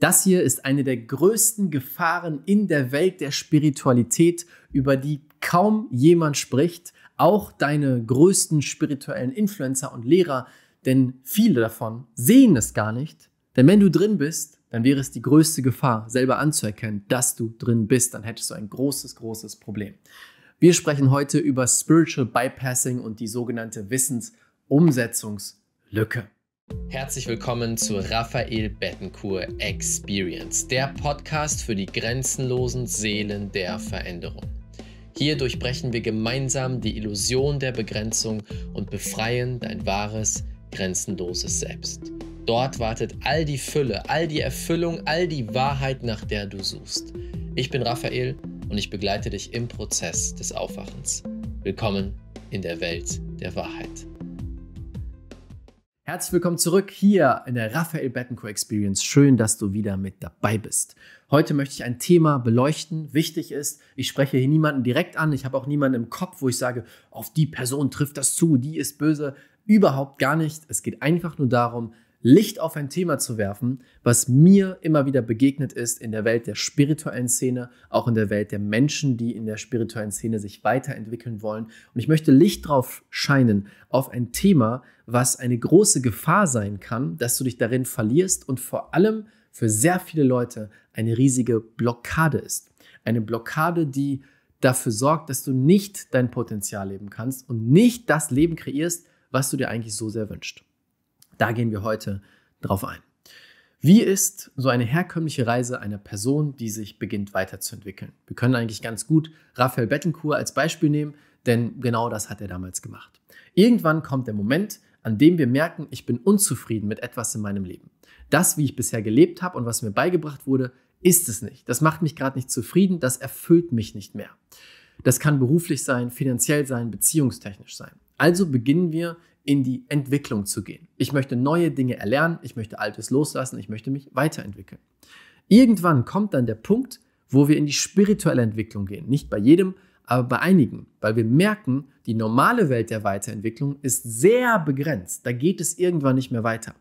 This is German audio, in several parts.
Das hier ist eine der größten Gefahren in der Welt der Spiritualität, über die kaum jemand spricht, auch deine größten spirituellen Influencer und Lehrer, denn viele davon sehen es gar nicht. Denn wenn du drin bist, dann wäre es die größte Gefahr, selber anzuerkennen, dass du drin bist. Dann hättest du ein großes, großes Problem. Wir sprechen heute über Spiritual Bypassing und die sogenannte Wissensumsetzungslücke. Herzlich willkommen zur Raphael Bettencourt Experience, der Podcast für die grenzenlosen Seelen der Veränderung. Hier durchbrechen wir gemeinsam die Illusion der Begrenzung und befreien dein wahres, grenzenloses Selbst. Dort wartet all die Fülle, all die Erfüllung, all die Wahrheit, nach der du suchst. Ich bin Raphael und ich begleite dich im Prozess des Aufwachens. Willkommen in der Welt der Wahrheit. Herzlich willkommen zurück hier in der Raphael Bettencourt Experience. Schön, dass du wieder mit dabei bist. Heute möchte ich ein Thema beleuchten. Wichtig ist, ich spreche hier niemanden direkt an. Ich habe auch niemanden im Kopf, wo ich sage, auf die Person trifft das zu, die ist böse. Überhaupt gar nicht. Es geht einfach nur darum, Licht auf ein Thema zu werfen, was mir immer wieder begegnet ist in der Welt der spirituellen Szene, auch in der Welt der Menschen, die in der spirituellen Szene sich weiterentwickeln wollen. Und ich möchte Licht drauf scheinen auf ein Thema, was eine große Gefahr sein kann, dass du dich darin verlierst und vor allem für sehr viele Leute eine riesige Blockade ist. Eine Blockade, die dafür sorgt, dass du nicht dein Potenzial leben kannst und nicht das Leben kreierst, was du dir eigentlich so sehr wünschst. Da gehen wir heute drauf ein. Wie ist so eine herkömmliche Reise einer Person, die sich beginnt weiterzuentwickeln? Wir können eigentlich ganz gut Raphael Bettencourt als Beispiel nehmen, denn genau das hat er damals gemacht. Irgendwann kommt der Moment, an dem wir merken, ich bin unzufrieden mit etwas in meinem Leben. Das, wie ich bisher gelebt habe und was mir beigebracht wurde, ist es nicht. Das macht mich gerade nicht zufrieden, das erfüllt mich nicht mehr. Das kann beruflich sein, finanziell sein, beziehungstechnisch sein. Also beginnen wir in die Entwicklung zu gehen. Ich möchte neue Dinge erlernen, ich möchte Altes loslassen, ich möchte mich weiterentwickeln. Irgendwann kommt dann der Punkt, wo wir in die spirituelle Entwicklung gehen. Nicht bei jedem, aber bei einigen, weil wir merken, die normale Welt der Weiterentwicklung ist sehr begrenzt. Da geht es irgendwann nicht mehr weiter.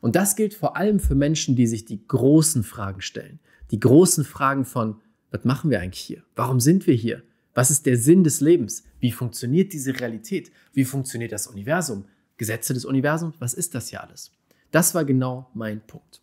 Und das gilt vor allem für Menschen, die sich die großen Fragen stellen. Die großen Fragen von, was machen wir eigentlich hier? Warum sind wir hier? Was ist der Sinn des Lebens? Wie funktioniert diese Realität? Wie funktioniert das Universum? Gesetze des Universums? Was ist das hier alles? Das war genau mein Punkt.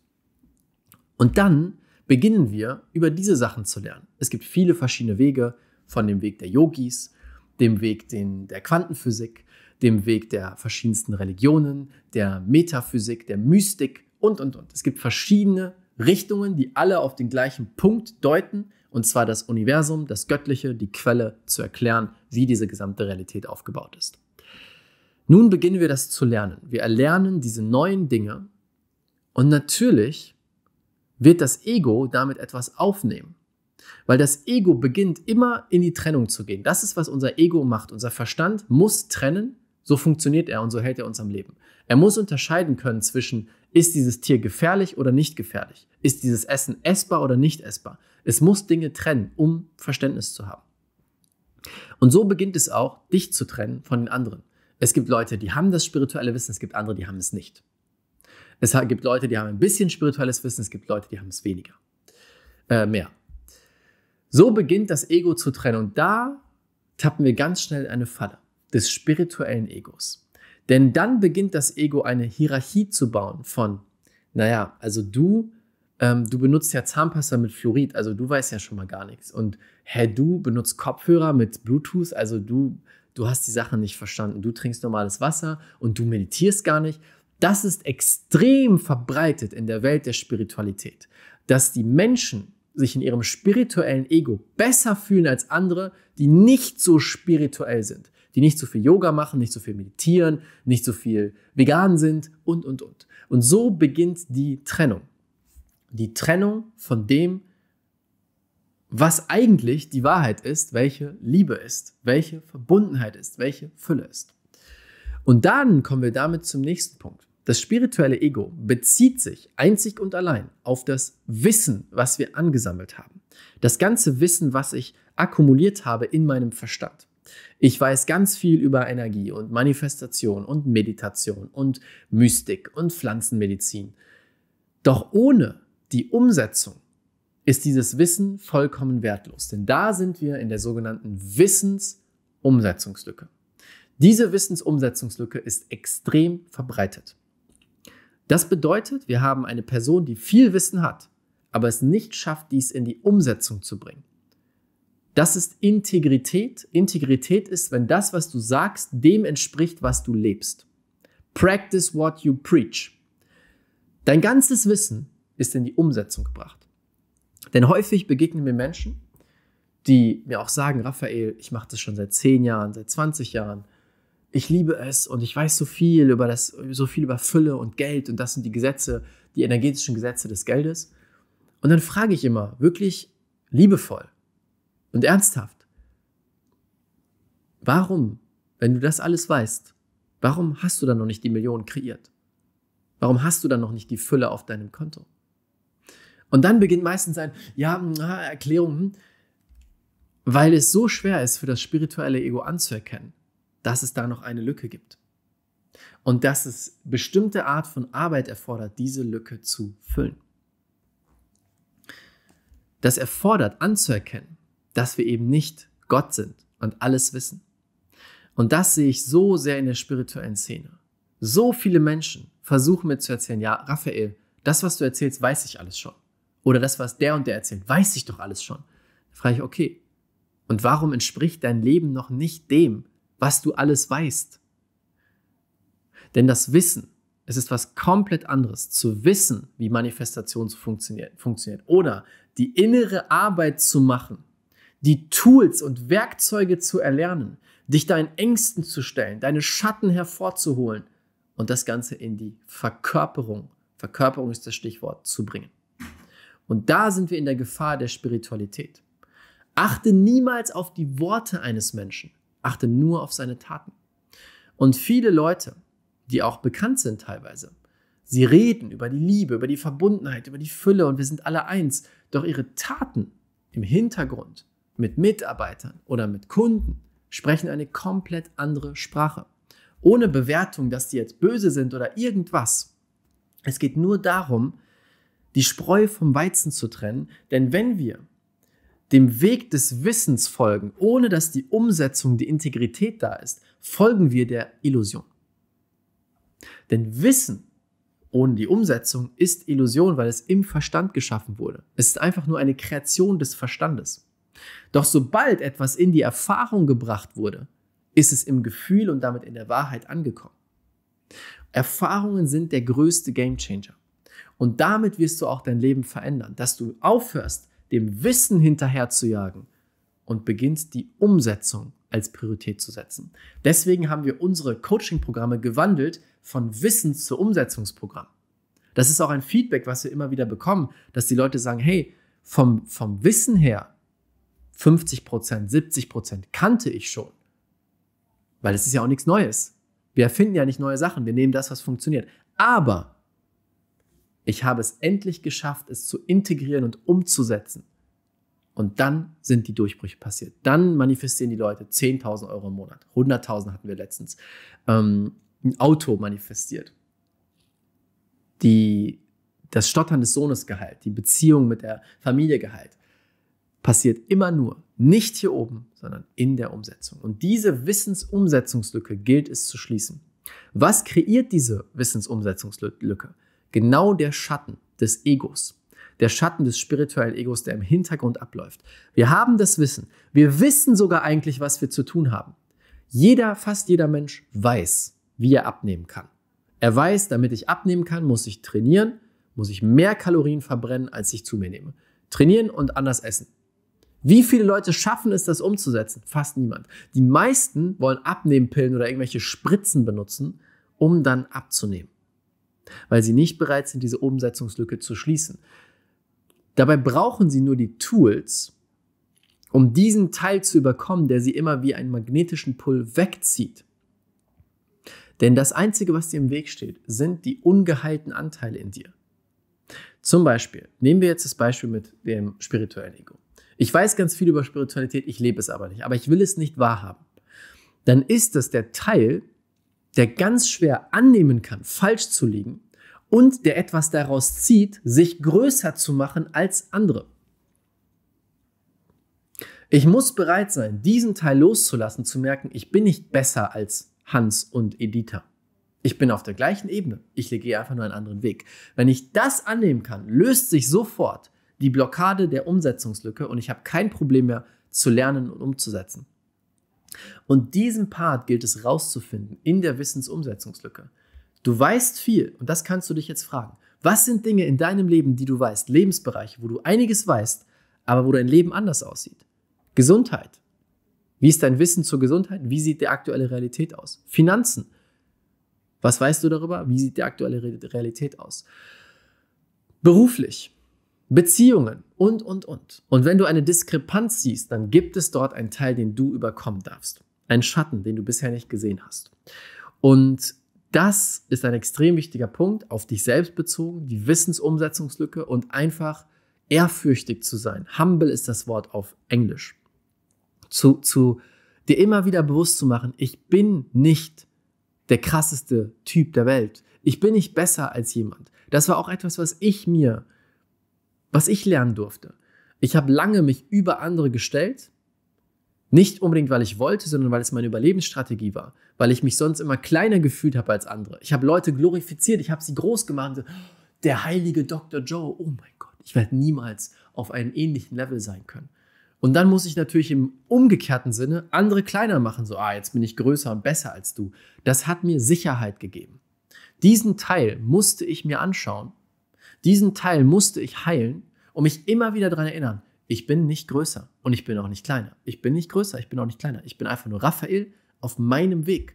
Und dann beginnen wir, über diese Sachen zu lernen. Es gibt viele verschiedene Wege, von dem Weg der Yogis, dem Weg den, der Quantenphysik, dem Weg der verschiedensten Religionen, der Metaphysik, der Mystik und, und, und. Es gibt verschiedene Richtungen, die alle auf den gleichen Punkt deuten und zwar das Universum, das Göttliche, die Quelle zu erklären, wie diese gesamte Realität aufgebaut ist. Nun beginnen wir das zu lernen. Wir erlernen diese neuen Dinge und natürlich wird das Ego damit etwas aufnehmen. Weil das Ego beginnt immer in die Trennung zu gehen. Das ist, was unser Ego macht. Unser Verstand muss trennen, so funktioniert er und so hält er uns am Leben. Er muss unterscheiden können zwischen ist dieses Tier gefährlich oder nicht gefährlich? Ist dieses Essen essbar oder nicht essbar? Es muss Dinge trennen, um Verständnis zu haben. Und so beginnt es auch, dich zu trennen von den anderen. Es gibt Leute, die haben das spirituelle Wissen, es gibt andere, die haben es nicht. Es gibt Leute, die haben ein bisschen spirituelles Wissen, es gibt Leute, die haben es weniger. Äh, mehr. So beginnt das Ego zu trennen und da tappen wir ganz schnell in eine Falle des spirituellen Egos. Denn dann beginnt das Ego eine Hierarchie zu bauen von, naja, also du, ähm, du benutzt ja Zahnpasta mit Fluorid, also du weißt ja schon mal gar nichts. Und hä, du benutzt Kopfhörer mit Bluetooth, also du, du hast die Sachen nicht verstanden. Du trinkst normales Wasser und du meditierst gar nicht. Das ist extrem verbreitet in der Welt der Spiritualität, dass die Menschen sich in ihrem spirituellen Ego besser fühlen als andere, die nicht so spirituell sind die nicht so viel Yoga machen, nicht so viel meditieren, nicht so viel vegan sind und, und, und. Und so beginnt die Trennung. Die Trennung von dem, was eigentlich die Wahrheit ist, welche Liebe ist, welche Verbundenheit ist, welche Fülle ist. Und dann kommen wir damit zum nächsten Punkt. Das spirituelle Ego bezieht sich einzig und allein auf das Wissen, was wir angesammelt haben. Das ganze Wissen, was ich akkumuliert habe in meinem Verstand. Ich weiß ganz viel über Energie und Manifestation und Meditation und Mystik und Pflanzenmedizin. Doch ohne die Umsetzung ist dieses Wissen vollkommen wertlos, denn da sind wir in der sogenannten Wissensumsetzungslücke. Diese Wissensumsetzungslücke ist extrem verbreitet. Das bedeutet, wir haben eine Person, die viel Wissen hat, aber es nicht schafft, dies in die Umsetzung zu bringen. Das ist Integrität. Integrität ist, wenn das, was du sagst, dem entspricht, was du lebst. Practice what you preach. Dein ganzes Wissen ist in die Umsetzung gebracht. Denn häufig begegnen mir Menschen, die mir auch sagen, Raphael, ich mache das schon seit 10 Jahren, seit 20 Jahren. Ich liebe es und ich weiß so viel über das, so viel über Fülle und Geld und das sind die Gesetze, die energetischen Gesetze des Geldes. Und dann frage ich immer, wirklich liebevoll, und ernsthaft, warum, wenn du das alles weißt, warum hast du dann noch nicht die Millionen kreiert? Warum hast du dann noch nicht die Fülle auf deinem Konto? Und dann beginnt meistens ein, ja, hm, Erklärung, hm, weil es so schwer ist für das spirituelle Ego anzuerkennen, dass es da noch eine Lücke gibt. Und dass es bestimmte Art von Arbeit erfordert, diese Lücke zu füllen. Das erfordert anzuerkennen, dass wir eben nicht Gott sind und alles wissen. Und das sehe ich so sehr in der spirituellen Szene. So viele Menschen versuchen mir zu erzählen, ja, Raphael, das, was du erzählst, weiß ich alles schon. Oder das, was der und der erzählt, weiß ich doch alles schon. Da frage ich, okay, und warum entspricht dein Leben noch nicht dem, was du alles weißt? Denn das Wissen, es ist was komplett anderes, zu wissen, wie Manifestation funktioniert, funktioniert oder die innere Arbeit zu machen, die Tools und Werkzeuge zu erlernen, dich deinen Ängsten zu stellen, deine Schatten hervorzuholen und das Ganze in die Verkörperung, Verkörperung ist das Stichwort, zu bringen. Und da sind wir in der Gefahr der Spiritualität. Achte niemals auf die Worte eines Menschen, achte nur auf seine Taten. Und viele Leute, die auch bekannt sind teilweise, sie reden über die Liebe, über die Verbundenheit, über die Fülle und wir sind alle eins, doch ihre Taten im Hintergrund mit Mitarbeitern oder mit Kunden sprechen eine komplett andere Sprache. Ohne Bewertung, dass die jetzt böse sind oder irgendwas. Es geht nur darum, die Spreu vom Weizen zu trennen, denn wenn wir dem Weg des Wissens folgen, ohne dass die Umsetzung, die Integrität da ist, folgen wir der Illusion. Denn Wissen ohne die Umsetzung ist Illusion, weil es im Verstand geschaffen wurde. Es ist einfach nur eine Kreation des Verstandes. Doch sobald etwas in die Erfahrung gebracht wurde, ist es im Gefühl und damit in der Wahrheit angekommen. Erfahrungen sind der größte Gamechanger. Und damit wirst du auch dein Leben verändern, dass du aufhörst, dem Wissen hinterherzujagen und beginnst, die Umsetzung als Priorität zu setzen. Deswegen haben wir unsere Coaching-Programme gewandelt von Wissen zu Umsetzungsprogramm. Das ist auch ein Feedback, was wir immer wieder bekommen, dass die Leute sagen, hey, vom, vom Wissen her 50 Prozent, 70 Prozent kannte ich schon. Weil es ist ja auch nichts Neues. Wir erfinden ja nicht neue Sachen. Wir nehmen das, was funktioniert. Aber ich habe es endlich geschafft, es zu integrieren und umzusetzen. Und dann sind die Durchbrüche passiert. Dann manifestieren die Leute 10.000 Euro im Monat. 100.000 hatten wir letztens. Ähm, ein Auto manifestiert. Die, das Stottern des Sohnes geheilt. Die Beziehung mit der Familie geheilt passiert immer nur nicht hier oben, sondern in der Umsetzung. Und diese Wissensumsetzungslücke gilt es zu schließen. Was kreiert diese Wissensumsetzungslücke? Genau der Schatten des Egos. Der Schatten des spirituellen Egos, der im Hintergrund abläuft. Wir haben das Wissen. Wir wissen sogar eigentlich, was wir zu tun haben. Jeder, fast jeder Mensch weiß, wie er abnehmen kann. Er weiß, damit ich abnehmen kann, muss ich trainieren, muss ich mehr Kalorien verbrennen, als ich zu mir nehme. Trainieren und anders essen. Wie viele Leute schaffen es, das umzusetzen? Fast niemand. Die meisten wollen Abnehmpillen oder irgendwelche Spritzen benutzen, um dann abzunehmen, weil sie nicht bereit sind, diese Umsetzungslücke zu schließen. Dabei brauchen sie nur die Tools, um diesen Teil zu überkommen, der sie immer wie einen magnetischen Pull wegzieht. Denn das Einzige, was dir im Weg steht, sind die ungeheilten Anteile in dir. Zum Beispiel, nehmen wir jetzt das Beispiel mit dem spirituellen Ego. Ich weiß ganz viel über Spiritualität, ich lebe es aber nicht, aber ich will es nicht wahrhaben. Dann ist das der Teil, der ganz schwer annehmen kann, falsch zu liegen und der etwas daraus zieht, sich größer zu machen als andere. Ich muss bereit sein, diesen Teil loszulassen, zu merken, ich bin nicht besser als Hans und Editha. Ich bin auf der gleichen Ebene. Ich lege einfach nur einen anderen Weg. Wenn ich das annehmen kann, löst sich sofort die Blockade der Umsetzungslücke und ich habe kein Problem mehr zu lernen und umzusetzen. Und diesen Part gilt es rauszufinden in der Wissensumsetzungslücke. Du weißt viel und das kannst du dich jetzt fragen. Was sind Dinge in deinem Leben, die du weißt, Lebensbereiche, wo du einiges weißt, aber wo dein Leben anders aussieht? Gesundheit. Wie ist dein Wissen zur Gesundheit? Wie sieht die aktuelle Realität aus? Finanzen. Was weißt du darüber? Wie sieht die aktuelle Realität aus? Beruflich. Beziehungen und, und, und. Und wenn du eine Diskrepanz siehst, dann gibt es dort einen Teil, den du überkommen darfst. Einen Schatten, den du bisher nicht gesehen hast. Und das ist ein extrem wichtiger Punkt, auf dich selbst bezogen, die Wissensumsetzungslücke und einfach ehrfürchtig zu sein. Humble ist das Wort auf Englisch. Zu, zu dir immer wieder bewusst zu machen, ich bin nicht der krasseste Typ der Welt. Ich bin nicht besser als jemand. Das war auch etwas, was ich mir was ich lernen durfte. Ich habe lange mich über andere gestellt, nicht unbedingt, weil ich wollte, sondern weil es meine Überlebensstrategie war, weil ich mich sonst immer kleiner gefühlt habe als andere. Ich habe Leute glorifiziert, ich habe sie groß gemacht. Oh, der heilige Dr. Joe, oh mein Gott, ich werde niemals auf einem ähnlichen Level sein können. Und dann muss ich natürlich im umgekehrten Sinne andere kleiner machen, so, ah, jetzt bin ich größer und besser als du. Das hat mir Sicherheit gegeben. Diesen Teil musste ich mir anschauen diesen Teil musste ich heilen und mich immer wieder daran erinnern, ich bin nicht größer und ich bin auch nicht kleiner. Ich bin nicht größer, ich bin auch nicht kleiner. Ich bin einfach nur Raphael auf meinem Weg.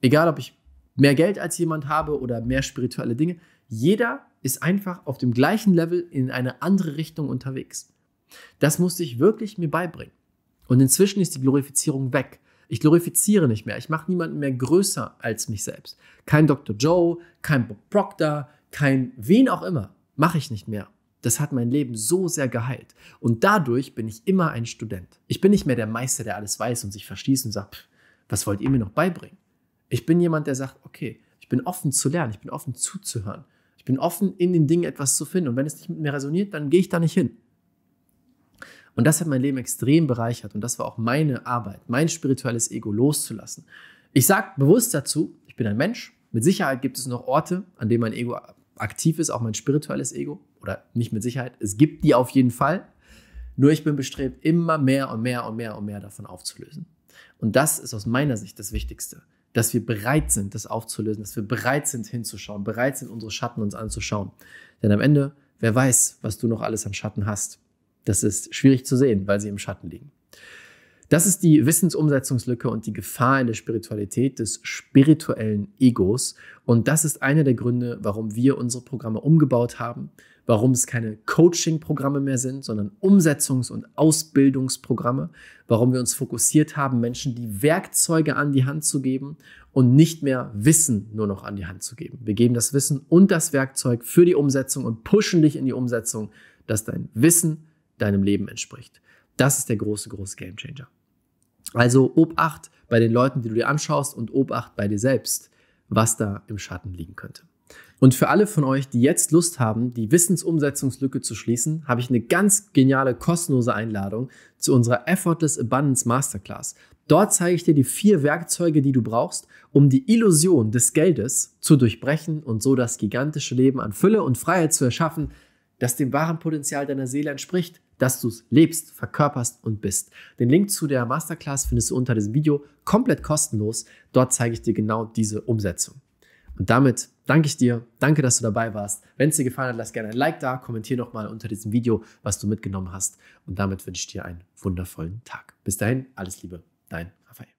Egal, ob ich mehr Geld als jemand habe oder mehr spirituelle Dinge, jeder ist einfach auf dem gleichen Level in eine andere Richtung unterwegs. Das musste ich wirklich mir beibringen. Und inzwischen ist die Glorifizierung weg. Ich glorifiziere nicht mehr. Ich mache niemanden mehr größer als mich selbst. Kein Dr. Joe, kein Bob Proctor, kein wen auch immer mache ich nicht mehr. Das hat mein Leben so sehr geheilt. Und dadurch bin ich immer ein Student. Ich bin nicht mehr der Meister, der alles weiß und sich verschließt und sagt, pff, was wollt ihr mir noch beibringen? Ich bin jemand, der sagt, okay, ich bin offen zu lernen, ich bin offen zuzuhören. Ich bin offen, in den Dingen etwas zu finden. Und wenn es nicht mit mir resoniert, dann gehe ich da nicht hin. Und das hat mein Leben extrem bereichert. Und das war auch meine Arbeit, mein spirituelles Ego loszulassen. Ich sage bewusst dazu, ich bin ein Mensch. Mit Sicherheit gibt es noch Orte, an denen mein Ego aktiv ist, auch mein spirituelles Ego, oder nicht mit Sicherheit, es gibt die auf jeden Fall, nur ich bin bestrebt, immer mehr und mehr und mehr und mehr davon aufzulösen. Und das ist aus meiner Sicht das Wichtigste, dass wir bereit sind, das aufzulösen, dass wir bereit sind, hinzuschauen, bereit sind, unsere Schatten uns anzuschauen. Denn am Ende, wer weiß, was du noch alles an Schatten hast. Das ist schwierig zu sehen, weil sie im Schatten liegen. Das ist die Wissensumsetzungslücke und die Gefahr in der Spiritualität des spirituellen Egos. Und das ist einer der Gründe, warum wir unsere Programme umgebaut haben, warum es keine Coaching-Programme mehr sind, sondern Umsetzungs- und Ausbildungsprogramme, warum wir uns fokussiert haben, Menschen die Werkzeuge an die Hand zu geben und nicht mehr Wissen nur noch an die Hand zu geben. Wir geben das Wissen und das Werkzeug für die Umsetzung und pushen dich in die Umsetzung, dass dein Wissen deinem Leben entspricht. Das ist der große, große Gamechanger. Also Obacht bei den Leuten, die du dir anschaust und Obacht bei dir selbst, was da im Schatten liegen könnte. Und für alle von euch, die jetzt Lust haben, die Wissensumsetzungslücke zu schließen, habe ich eine ganz geniale kostenlose Einladung zu unserer Effortless Abundance Masterclass. Dort zeige ich dir die vier Werkzeuge, die du brauchst, um die Illusion des Geldes zu durchbrechen und so das gigantische Leben an Fülle und Freiheit zu erschaffen, das dem wahren Potenzial deiner Seele entspricht, dass du es lebst, verkörperst und bist. Den Link zu der Masterclass findest du unter diesem Video komplett kostenlos. Dort zeige ich dir genau diese Umsetzung. Und damit danke ich dir, danke, dass du dabei warst. Wenn es dir gefallen hat, lass gerne ein Like da, kommentiere nochmal unter diesem Video, was du mitgenommen hast. Und damit wünsche ich dir einen wundervollen Tag. Bis dahin, alles Liebe, dein Raphael.